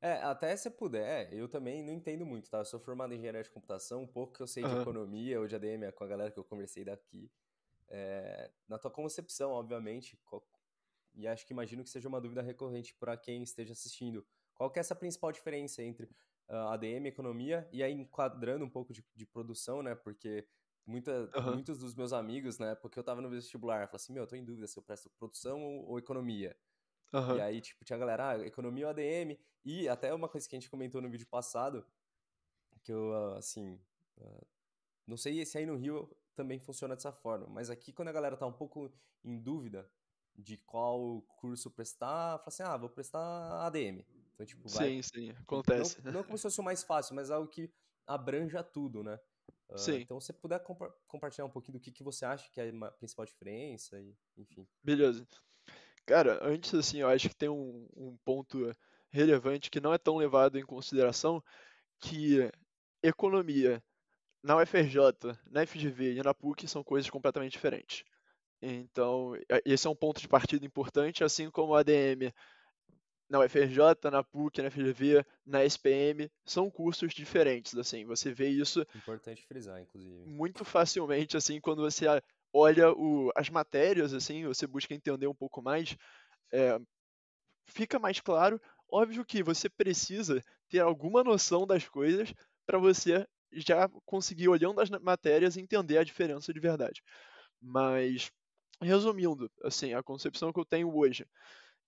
É, até se puder, é, eu também não entendo muito, tá? Eu sou formado em engenharia de computação, um pouco que eu sei uhum. de economia ou de ADM com a galera que eu conversei daqui. É, na tua concepção, obviamente, qual, e acho que imagino que seja uma dúvida recorrente para quem esteja assistindo. Qual que é essa principal diferença entre uh, ah, ADM, economia, e aí enquadrando um pouco de, de produção, né? Porque muita, uhum. muitos dos meus amigos, né, Porque eu estava no vestibular, falaram assim, meu, eu tô em dúvida se eu presto produção ou, ou economia. Uhum. E aí, tipo, tinha galera, ah, economia ADM. E até uma coisa que a gente comentou no vídeo passado, que eu, ah, assim, ah, não sei se aí no Rio também funciona dessa forma, mas aqui quando a galera tá um pouco em dúvida de qual curso prestar, fala assim, ah, vou prestar ADM. Então, tipo, vai... Sim, sim, acontece. Não, não como se fosse o mais fácil, mas algo que abranja tudo, né? Uh, então, se você puder compa compartilhar um pouquinho do que, que você acha que é a principal diferença, e, enfim. Beleza. Cara, antes assim, eu acho que tem um, um ponto relevante que não é tão levado em consideração, que economia na UFRJ, na FGV e na PUC são coisas completamente diferentes. Então, esse é um ponto de partida importante, assim como o ADM na UFRJ, na PUC, na FGV, na SPM, são cursos diferentes, assim, você vê isso... Importante frisar, inclusive. Muito facilmente, assim, quando você olha o, as matérias, assim, você busca entender um pouco mais, é, fica mais claro. Óbvio que você precisa ter alguma noção das coisas para você já conseguir, olhando as matérias, entender a diferença de verdade. Mas, resumindo, assim, a concepção que eu tenho hoje,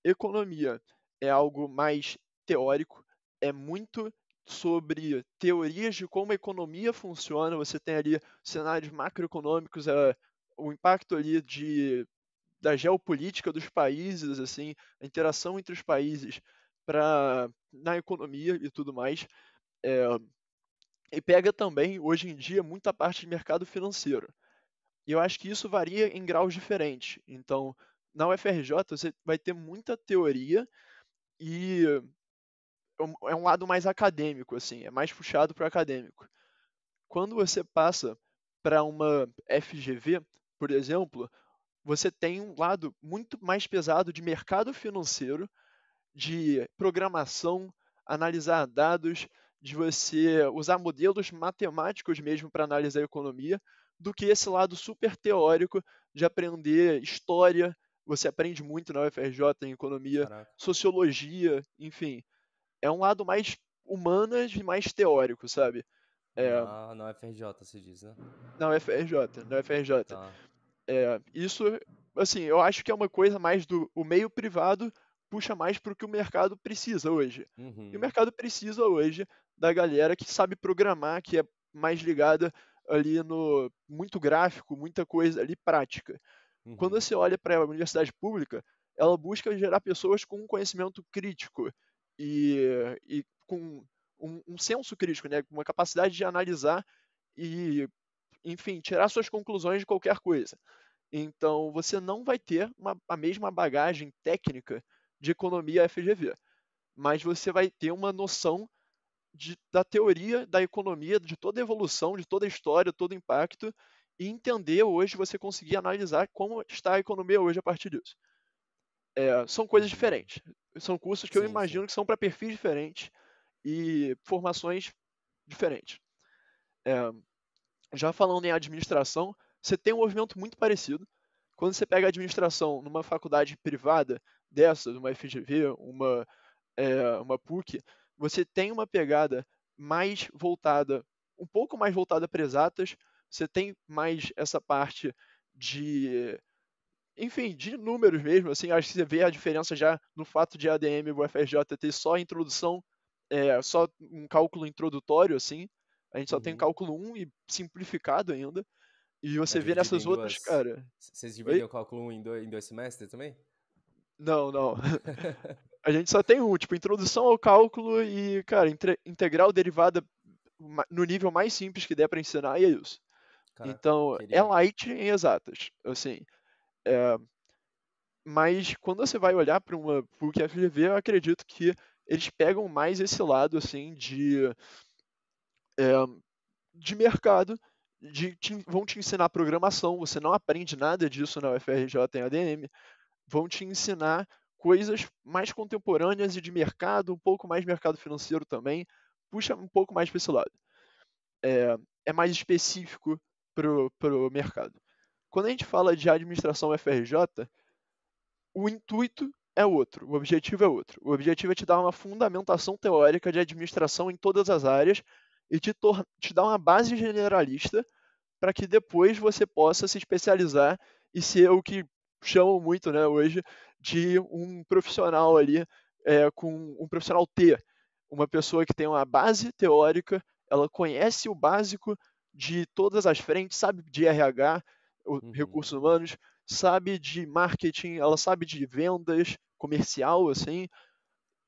economia é algo mais teórico, é muito sobre teorias de como a economia funciona, você tem ali cenários macroeconômicos, a é, o impacto ali de, da geopolítica dos países, assim, a interação entre os países para na economia e tudo mais. É, e pega também, hoje em dia, muita parte de mercado financeiro. E eu acho que isso varia em graus diferentes. Então, na UFRJ, você vai ter muita teoria e é, é um lado mais acadêmico, assim, é mais puxado para o acadêmico. Quando você passa para uma FGV, por exemplo, você tem um lado muito mais pesado de mercado financeiro, de programação, analisar dados, de você usar modelos matemáticos mesmo para analisar a economia, do que esse lado super teórico de aprender história. Você aprende muito na UFRJ em economia, Caraca. sociologia, enfim. É um lado mais humanas e mais teórico, sabe? É... Ah, na UFRJ se diz, né? Na UFRJ, na UFRJ. Tá. É, isso, assim, eu acho que é uma coisa mais do o meio privado puxa mais para o que o mercado precisa hoje. Uhum. E o uhum. mercado precisa hoje da galera que sabe programar, que é mais ligada ali no muito gráfico, muita coisa ali prática. Uhum. Quando você olha para a universidade pública, ela busca gerar pessoas com um conhecimento crítico e, e com um, um, senso crítico, né? uma capacidade de analisar e, enfim, tirar suas conclusões de qualquer coisa. Então, você não vai ter uma, a mesma bagagem técnica de economia FGV, mas você vai ter uma noção de, da teoria da economia, de toda a evolução, de toda a história, todo o impacto, e entender hoje, você conseguir analisar como está a economia hoje a partir disso. É, são coisas diferentes. São cursos que sim, eu imagino sim. que são para perfis diferentes e formações diferentes. É, já falando em administração, você tem um movimento muito parecido. Quando você pega a administração numa faculdade privada dessa, uma FGV, uma, é, uma PUC, você tem uma pegada mais voltada, um pouco mais voltada para exatas, você tem mais essa parte de enfim, de números mesmo, assim, acho que você vê a diferença já no fato de a ADM e o UFRJ ter só a introdução, é, só um cálculo introdutório, assim, a gente só uhum. tem cálculo 1 e simplificado ainda, e você é, vê nessas outras, duas... cara. Vocês dividem o cálculo 1 em dois, em dois semestres também? Não, não. a gente só tem um, tipo, introdução ao cálculo e, cara, intre... integral derivada no nível mais simples que der para ensinar e é isso. Caraca, então, queria. é light em exatas, assim. É... Mas quando você vai olhar para uma PUC FGV, eu acredito que eles pegam mais esse lado, assim, de... É... de mercado de, te, vão te ensinar programação, você não aprende nada disso na UFRJ em ADM, vão te ensinar coisas mais contemporâneas e de mercado, um pouco mais mercado financeiro também, puxa um pouco mais para esse lado. É, é mais específico para o mercado. Quando a gente fala de administração UFRJ, o intuito é outro, o objetivo é outro. O objetivo é te dar uma fundamentação teórica de administração em todas as áreas e te, te dá uma base generalista para que depois você possa se especializar e ser o que chamam muito né, hoje de um profissional ali, é, com um profissional T. Uma pessoa que tem uma base teórica, ela conhece o básico de todas as frentes, sabe de RH, uhum. recursos humanos, sabe de marketing, ela sabe de vendas, comercial, assim,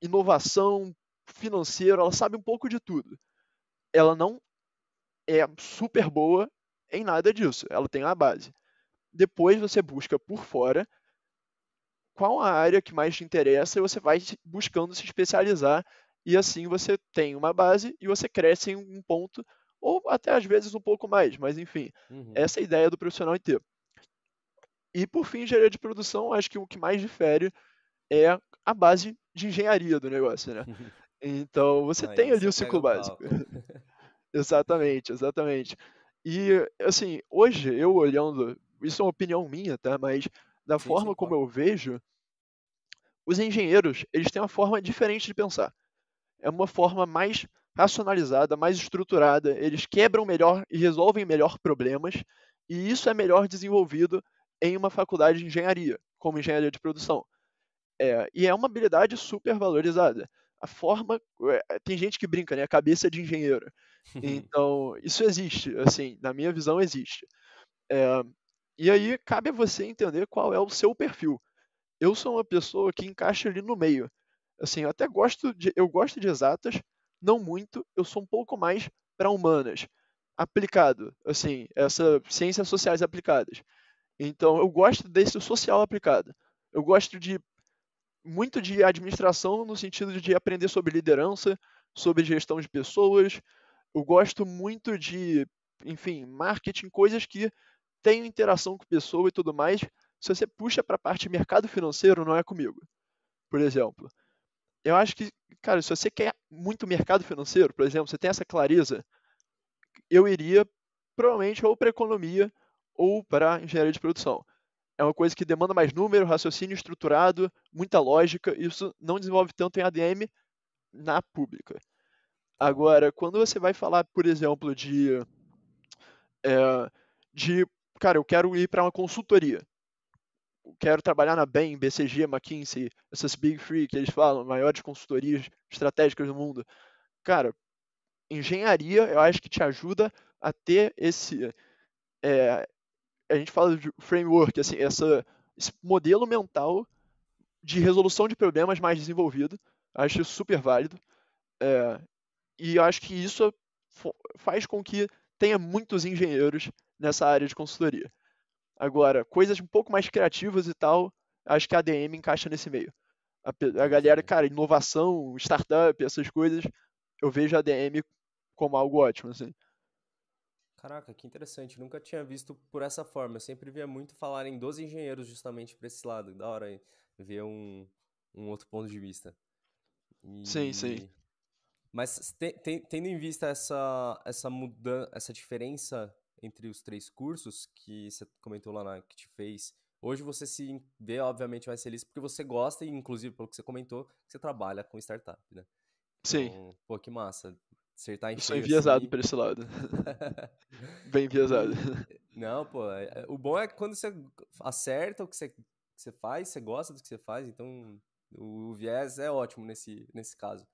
inovação, financeiro, ela sabe um pouco de tudo ela não é super boa em nada disso. Ela tem a base. Depois você busca por fora qual a área que mais te interessa e você vai buscando se especializar e assim você tem uma base e você cresce em um ponto ou até às vezes um pouco mais, mas enfim, uhum. essa é a ideia do profissional IT. E por fim, engenharia de produção, acho que o que mais difere é a base de engenharia do negócio, né? Então, você ah, tem ali o ciclo básico. Exatamente, exatamente. E, assim, hoje, eu olhando, isso é uma opinião minha, tá? Mas da sim, forma sim, como claro. eu vejo, os engenheiros, eles têm uma forma diferente de pensar. É uma forma mais racionalizada, mais estruturada, eles quebram melhor e resolvem melhor problemas, e isso é melhor desenvolvido em uma faculdade de engenharia, como engenharia de produção. É, e é uma habilidade super valorizada a forma. Tem gente que brinca, né? A cabeça é de engenheiro. Uhum. Então, isso existe, assim, na minha visão, existe. É, e aí, cabe a você entender qual é o seu perfil. Eu sou uma pessoa que encaixa ali no meio. Assim, eu até gosto de. Eu gosto de exatas, não muito, eu sou um pouco mais para humanas. Aplicado, assim, essa ciências sociais aplicadas. Então, eu gosto desse social aplicado. Eu gosto de muito de administração no sentido de aprender sobre liderança, sobre gestão de pessoas. Eu gosto muito de, enfim, marketing, coisas que têm interação com pessoa e tudo mais. Se você puxa para a parte mercado financeiro, não é comigo, por exemplo. Eu acho que, cara, se você quer muito mercado financeiro, por exemplo, você tem essa clareza, eu iria provavelmente ou para economia ou para engenharia de produção é uma coisa que demanda mais número, raciocínio estruturado, muita lógica, isso não desenvolve tanto em ADM na pública. Agora, quando você vai falar, por exemplo, de. É, de cara, eu quero ir para uma consultoria. Eu quero trabalhar na BEM, BCG, McKinsey, essas Big Three que eles falam, maiores consultorias estratégicas do mundo. Cara, engenharia eu acho que te ajuda a ter esse, é, a gente fala de framework, assim, essa, esse modelo mental de resolução de problemas mais desenvolvido. Acho isso super válido. É, e acho que isso faz com que tenha muitos engenheiros nessa área de consultoria. Agora, coisas um pouco mais criativas e tal, acho que a ADM encaixa nesse meio. A, a galera, cara, inovação, startup, essas coisas, eu vejo a ADM como algo ótimo, assim. Caraca, que interessante. Nunca tinha visto por essa forma. Eu sempre via muito falar em dos engenheiros justamente para esse lado. Da hora ver um, um outro ponto de vista. E... Sim, sim. Mas te, te, tendo em vista essa, essa mudança, essa diferença entre os três cursos que você comentou lá na que te fez, hoje você se vê, obviamente, mais feliz porque você gosta e, inclusive, pelo que você comentou, você trabalha com startup, né? Então, Sim. Pô, que massa acertar em Eu sou enviesado assim. esse lado. Bem enviesado. Não, pô. É, é, o bom é quando você acerta o que você, que você faz, você gosta do que você faz, então o viés é ótimo nesse, nesse caso.